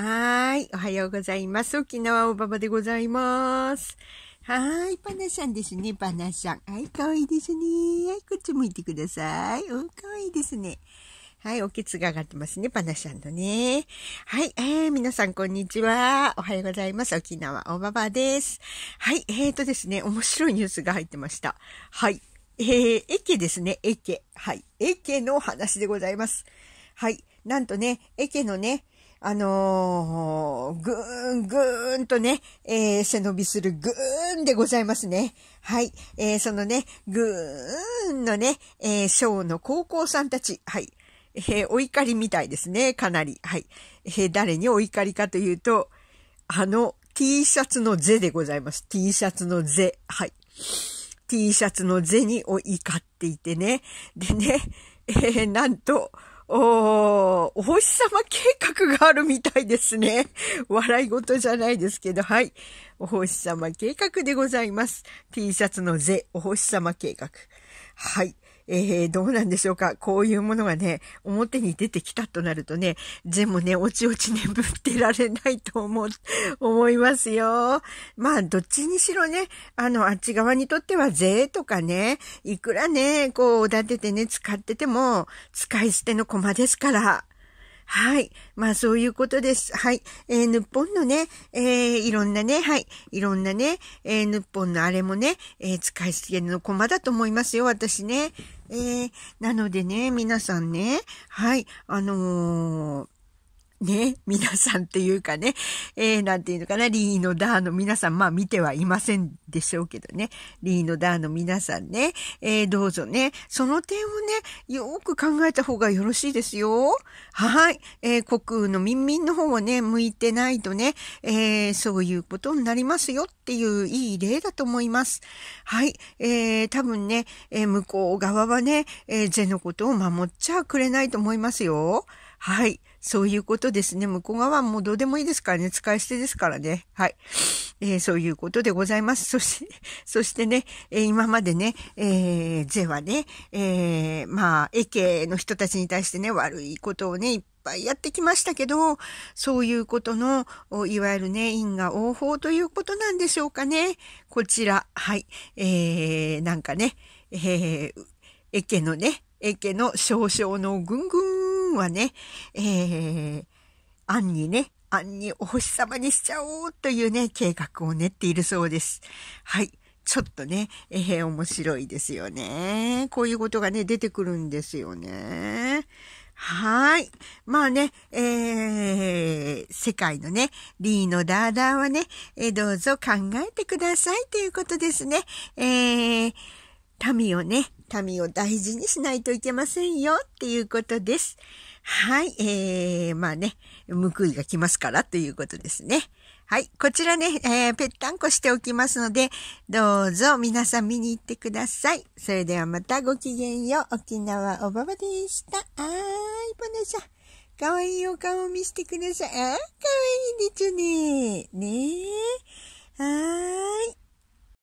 はい。おはようございます。沖縄おばばでございます。はい。パナャんですね。パナャん。はい。かわいいですね。はい。こっち向いてください。うん、かわいいですね。はい。おけつが上がってますね。パナャんのね。はい。えー、皆さん、こんにちは。おはようございます。沖縄おばばです。はい。えーとですね、面白いニュースが入ってました。はい。えー、駅ですね。駅。はい。駅の話でございます。はい。なんとね、駅のね、あのー、ぐーんぐーんとね、えー、背伸びするぐーんでございますね。はい。えー、そのね、ぐーんのね、えー、小の高校さんたち。はい。えー、お怒りみたいですね、かなり。はい。えー、誰にお怒りかというと、あの T シャツのゼでございます。T シャツのゼ。はい。T シャツのゼにお怒っていてね。でね、えー、なんと、おー、お星様計画があるみたいですね。笑い事じゃないですけど、はい。お星様計画でございます。T シャツのぜ、お星様計画。はい。えー、どうなんでしょうか。こういうものがね、表に出てきたとなるとね、全部ね、おちおち眠ってられないと思、思いますよ。まあ、どっちにしろね、あの、あっち側にとっては税とかね、いくらね、こう、おだててね、使ってても、使い捨ての駒ですから、はい。まあ、そういうことです。はい。えー、日本のね、えー、いろんなね、はい。いろんなね、えー、日本のあれもね、えー、使い捨ての駒だと思いますよ、私ね。えー、なのでね、皆さんね、はい。あのーね、皆さんっていうかね、えー、なんていうのかな、リーのダーの皆さん、まあ見てはいませんでしょうけどね、リーのダーの皆さんね、えー、どうぞね、その点をね、よく考えた方がよろしいですよ。はい、えー、国の民民の方をね、向いてないとね、えー、そういうことになりますよっていういい例だと思います。はい、えー、多分ね、えー、向こう側はね、えー、税のことを守っちゃくれないと思いますよ。はい。そういうことですね。向こう側もうどうでもいいですからね。使い捨てですからね。はい。えー、そういうことでございます。そして、そしてね、えー、今までね、えー、税はね、えー、まあ、エケの人たちに対してね、悪いことをね、いっぱいやってきましたけど、そういうことの、いわゆるね、因果応報ということなんでしょうかね。こちら、はい。えー、なんかね、えー、エケのね、エケの少々のぐんぐんはね、えー、アにね、アンにお星様にしちゃおうというね、計画を練っているそうです。はい。ちょっとね、えー、面白いですよね。こういうことがね、出てくるんですよね。はい。まあね、えー、世界のね、リーのダーダーはね、えー、どうぞ考えてくださいということですね。えー、民をね、民を大事にしないといけませんよっていうことです。はい、えー、まあね、報いが来ますからということですね。はい。こちらね、えー、ぺったんこしておきますので、どうぞ皆さん見に行ってください。それではまたごきげんよう。沖縄おばばでした。あーい、ポなちゃかわいいお顔を見せてください。あー、かわいいでちゅね。ねえ。はーい。